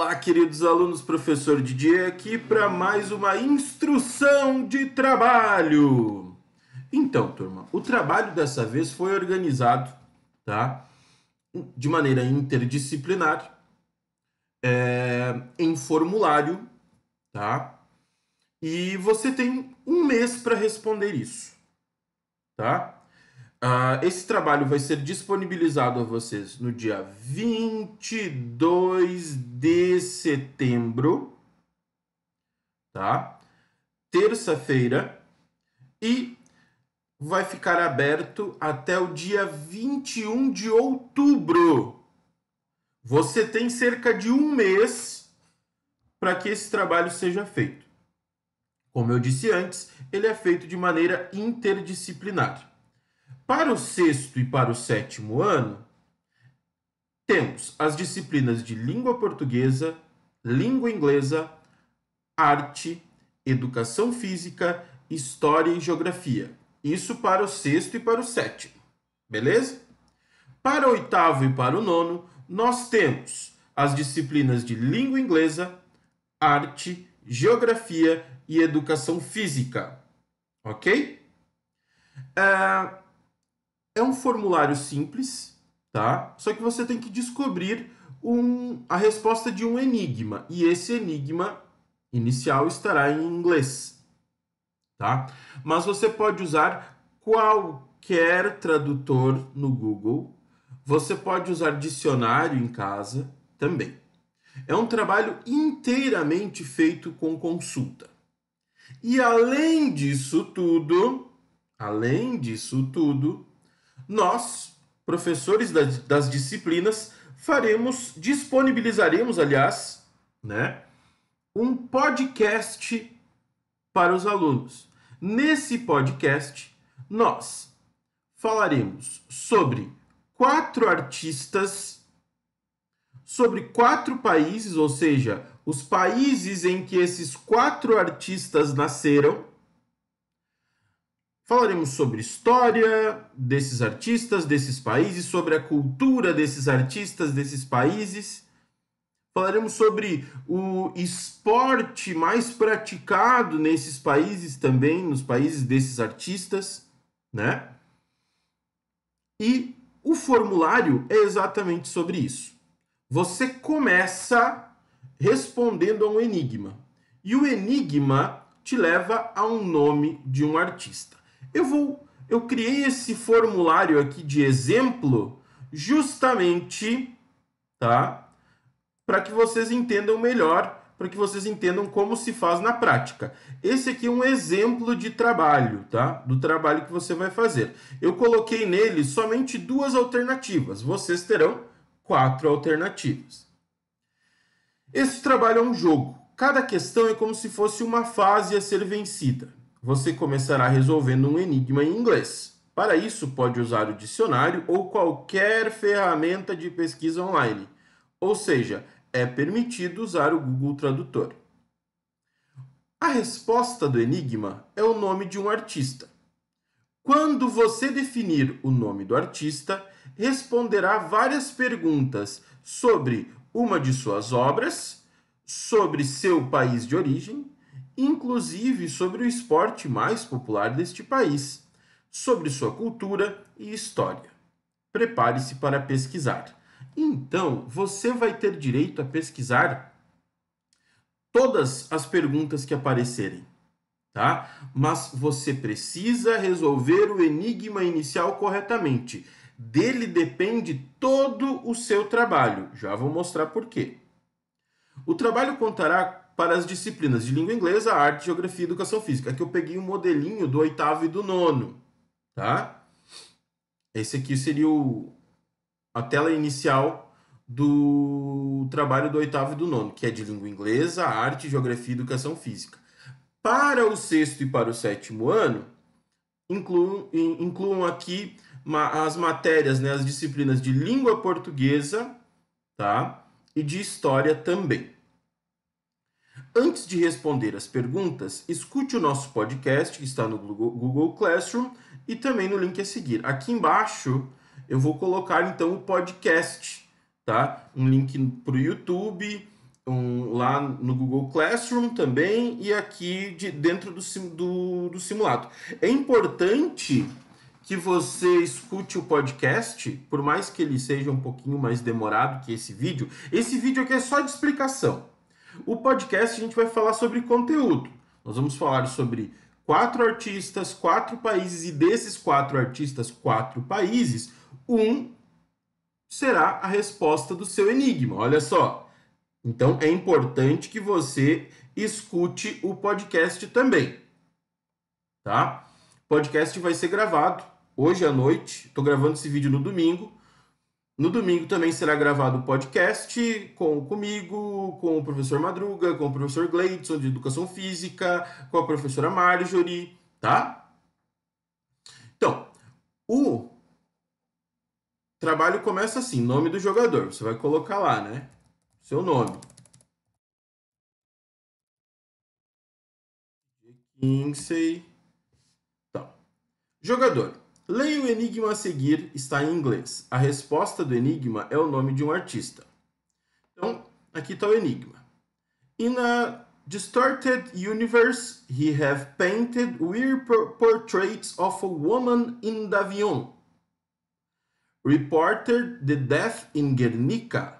Olá, queridos alunos, professor Didier aqui para mais uma instrução de trabalho. Então, turma, o trabalho dessa vez foi organizado, tá? De maneira interdisciplinar, é, em formulário, tá? E você tem um mês para responder isso, tá? Uh, esse trabalho vai ser disponibilizado a vocês no dia 22 de setembro, tá? Terça-feira. E vai ficar aberto até o dia 21 de outubro. Você tem cerca de um mês para que esse trabalho seja feito. Como eu disse antes, ele é feito de maneira interdisciplinar. Para o sexto e para o sétimo ano, temos as disciplinas de língua portuguesa, língua inglesa, arte, educação física, história e geografia. Isso para o sexto e para o sétimo, beleza? Para o oitavo e para o nono, nós temos as disciplinas de língua inglesa, arte, geografia e educação física, ok? Uh, é um formulário simples, tá? Só que você tem que descobrir um, a resposta de um enigma. E esse enigma inicial estará em inglês, tá? Mas você pode usar qualquer tradutor no Google. Você pode usar dicionário em casa também. É um trabalho inteiramente feito com consulta. E além disso tudo, além disso tudo, nós, professores das, das disciplinas, faremos, disponibilizaremos, aliás, né, um podcast para os alunos. Nesse podcast, nós falaremos sobre quatro artistas, sobre quatro países, ou seja, os países em que esses quatro artistas nasceram Falaremos sobre história desses artistas, desses países, sobre a cultura desses artistas, desses países. Falaremos sobre o esporte mais praticado nesses países também, nos países desses artistas, né? E o formulário é exatamente sobre isso. Você começa respondendo a um enigma. E o enigma te leva a um nome de um artista. Eu vou, eu criei esse formulário aqui de exemplo justamente, tá? Para que vocês entendam melhor, para que vocês entendam como se faz na prática. Esse aqui é um exemplo de trabalho, tá? Do trabalho que você vai fazer. Eu coloquei nele somente duas alternativas. Vocês terão quatro alternativas. Esse trabalho é um jogo. Cada questão é como se fosse uma fase a ser vencida você começará resolvendo um enigma em inglês. Para isso, pode usar o dicionário ou qualquer ferramenta de pesquisa online. Ou seja, é permitido usar o Google Tradutor. A resposta do enigma é o nome de um artista. Quando você definir o nome do artista, responderá várias perguntas sobre uma de suas obras, sobre seu país de origem, inclusive sobre o esporte mais popular deste país, sobre sua cultura e história. Prepare-se para pesquisar. Então, você vai ter direito a pesquisar todas as perguntas que aparecerem, tá? Mas você precisa resolver o enigma inicial corretamente. Dele depende todo o seu trabalho. Já vou mostrar por quê. O trabalho contará para as disciplinas de língua inglesa, arte, geografia e educação física. Aqui eu peguei um modelinho do oitavo e do nono, tá? Esse aqui seria o, a tela inicial do trabalho do oitavo e do nono, que é de língua inglesa, arte, geografia e educação física. Para o sexto e para o sétimo ano, incluam, incluam aqui as matérias, né, as disciplinas de língua portuguesa, tá? E de história também. Antes de responder as perguntas, escute o nosso podcast que está no Google Classroom e também no link a seguir. Aqui embaixo eu vou colocar então o podcast, tá? Um link para o YouTube, um, lá no Google Classroom também e aqui de, dentro do, do, do simulado. É importante que você escute o podcast, por mais que ele seja um pouquinho mais demorado que esse vídeo. Esse vídeo aqui é só de explicação o podcast a gente vai falar sobre conteúdo. Nós vamos falar sobre quatro artistas, quatro países, e desses quatro artistas, quatro países, um será a resposta do seu enigma. Olha só. Então é importante que você escute o podcast também. Tá? O podcast vai ser gravado hoje à noite. Estou gravando esse vídeo no domingo. No domingo também será gravado o podcast com comigo, com o professor Madruga, com o professor Gleidson de Educação Física, com a professora Marjorie, tá? Então, o trabalho começa assim, nome do jogador. Você vai colocar lá, né? Seu nome. Kinsey. Então, tá. Jogador. Leia o enigma a seguir, está em inglês. A resposta do enigma é o nome de um artista. Então, aqui está o enigma. In a distorted universe, he have painted weird portraits of a woman in Davion. Reported the death in Guernica.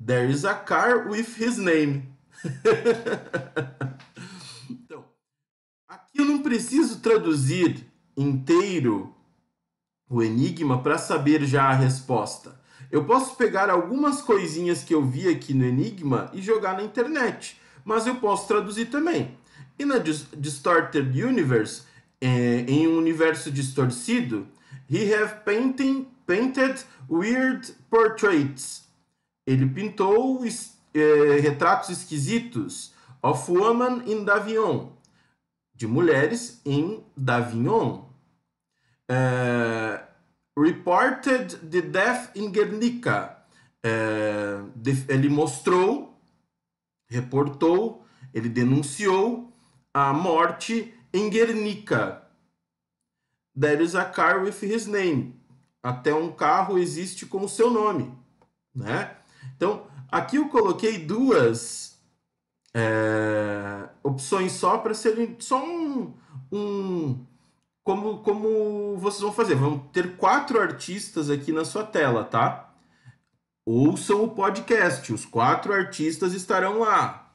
There is a car with his name. então, aqui eu não preciso traduzir inteiro o enigma para saber já a resposta. Eu posso pegar algumas coisinhas que eu vi aqui no enigma e jogar na internet, mas eu posso traduzir também. E na Distorted Universe, é, em um universo distorcido, he have painting, painted weird portraits. Ele pintou es, é, retratos esquisitos of women in Davion, de mulheres em Davignon. É, reported the death in Guernica. É, ele mostrou, reportou, ele denunciou a morte em Guernica. There is a car with his name. Até um carro existe com o seu nome, né? Então, aqui eu coloquei duas é, opções só para serem só um, um, como, como vocês vão fazer. Vão ter quatro artistas aqui na sua tela, tá? Ouçam o podcast, os quatro artistas estarão lá.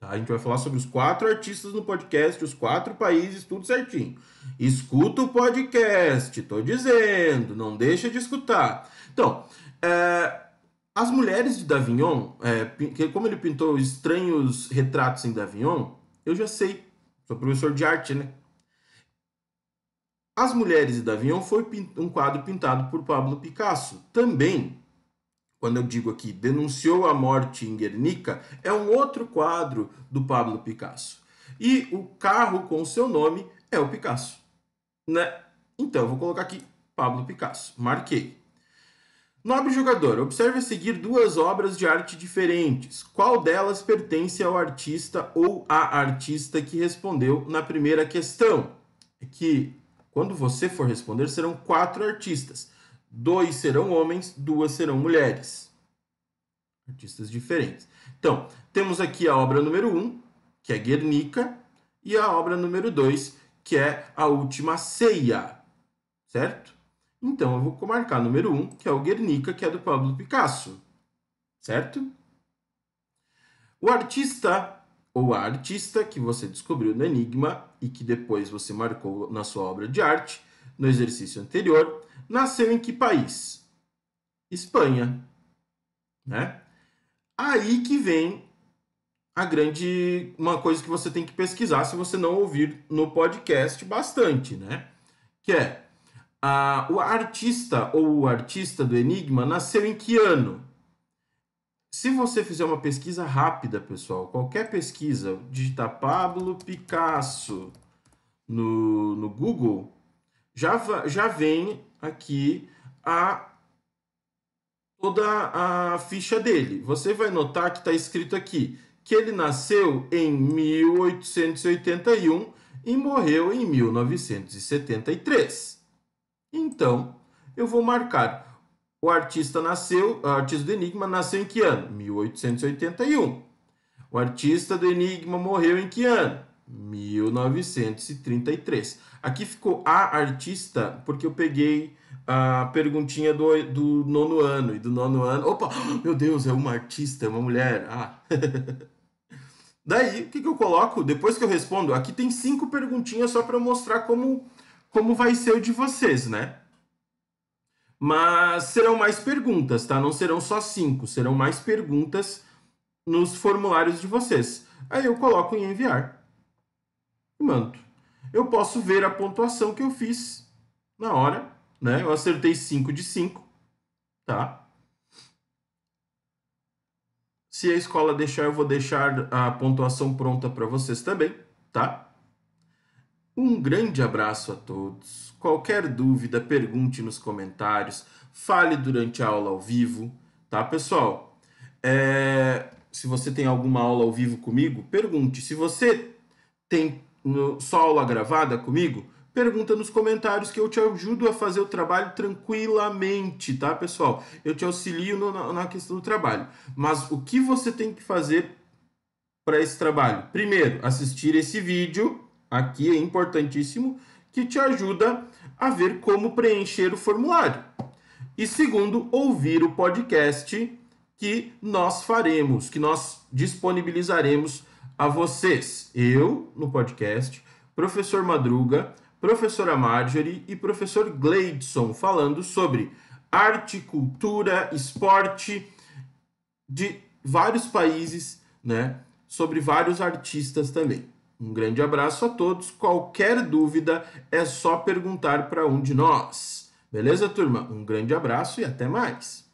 Tá? A gente vai falar sobre os quatro artistas no podcast, os quatro países, tudo certinho. Escuta o podcast, tô dizendo, não deixa de escutar. Então, é, as mulheres de Davignon, é, como ele pintou estranhos retratos em Davignon, eu já sei. Sou professor de arte, né? As Mulheres de Davião foi um quadro pintado por Pablo Picasso. Também, quando eu digo aqui, denunciou a morte em Guernica, é um outro quadro do Pablo Picasso. E o carro com seu nome é o Picasso. Né? Então, eu vou colocar aqui Pablo Picasso. Marquei. Nobre jogador, observe a seguir duas obras de arte diferentes. Qual delas pertence ao artista ou à artista que respondeu na primeira questão? É que quando você for responder, serão quatro artistas. Dois serão homens, duas serão mulheres. Artistas diferentes. Então, temos aqui a obra número 1, um, que é Guernica, e a obra número 2, que é A Última Ceia. Certo? Então, eu vou marcar número 1, um, que é o Guernica, que é do Pablo Picasso. Certo? O artista ou a artista que você descobriu no enigma e que depois você marcou na sua obra de arte no exercício anterior, nasceu em que país? Espanha, né? Aí que vem a grande uma coisa que você tem que pesquisar se você não ouvir no podcast bastante, né? Que é a, o artista ou o artista do enigma nasceu em que ano? Se você fizer uma pesquisa rápida, pessoal, qualquer pesquisa, digitar Pablo Picasso no, no Google, já, já vem aqui a toda a ficha dele. Você vai notar que está escrito aqui que ele nasceu em 1881 e morreu em 1973. Então, eu vou marcar o artista nasceu, o artista do Enigma nasceu em que ano? 1881. O artista do Enigma morreu em que ano? 1933. Aqui ficou a artista, porque eu peguei a perguntinha do, do nono ano. E do nono ano. Opa! Meu Deus, é uma artista, é uma mulher. Ah. Daí, o que, que eu coloco? Depois que eu respondo, aqui tem cinco perguntinhas só para mostrar como, como vai ser o de vocês, né? Mas serão mais perguntas, tá? Não serão só cinco, serão mais perguntas nos formulários de vocês. Aí eu coloco em enviar e mando. Eu posso ver a pontuação que eu fiz na hora, né? Eu acertei 5 de 5, tá? Se a escola deixar, eu vou deixar a pontuação pronta para vocês também, tá? Um grande abraço a todos. Qualquer dúvida, pergunte nos comentários, fale durante a aula ao vivo, tá, pessoal? É... Se você tem alguma aula ao vivo comigo, pergunte. Se você tem só aula gravada comigo, pergunta nos comentários que eu te ajudo a fazer o trabalho tranquilamente, tá, pessoal? Eu te auxilio no, na questão do trabalho. Mas o que você tem que fazer para esse trabalho? Primeiro, assistir esse vídeo aqui é importantíssimo, que te ajuda a ver como preencher o formulário. E segundo, ouvir o podcast que nós faremos, que nós disponibilizaremos a vocês. Eu, no podcast, professor Madruga, professora Marjorie e professor Gleidson, falando sobre arte, cultura, esporte de vários países, né? Sobre vários artistas também. Um grande abraço a todos. Qualquer dúvida é só perguntar para um de nós. Beleza, turma? Um grande abraço e até mais.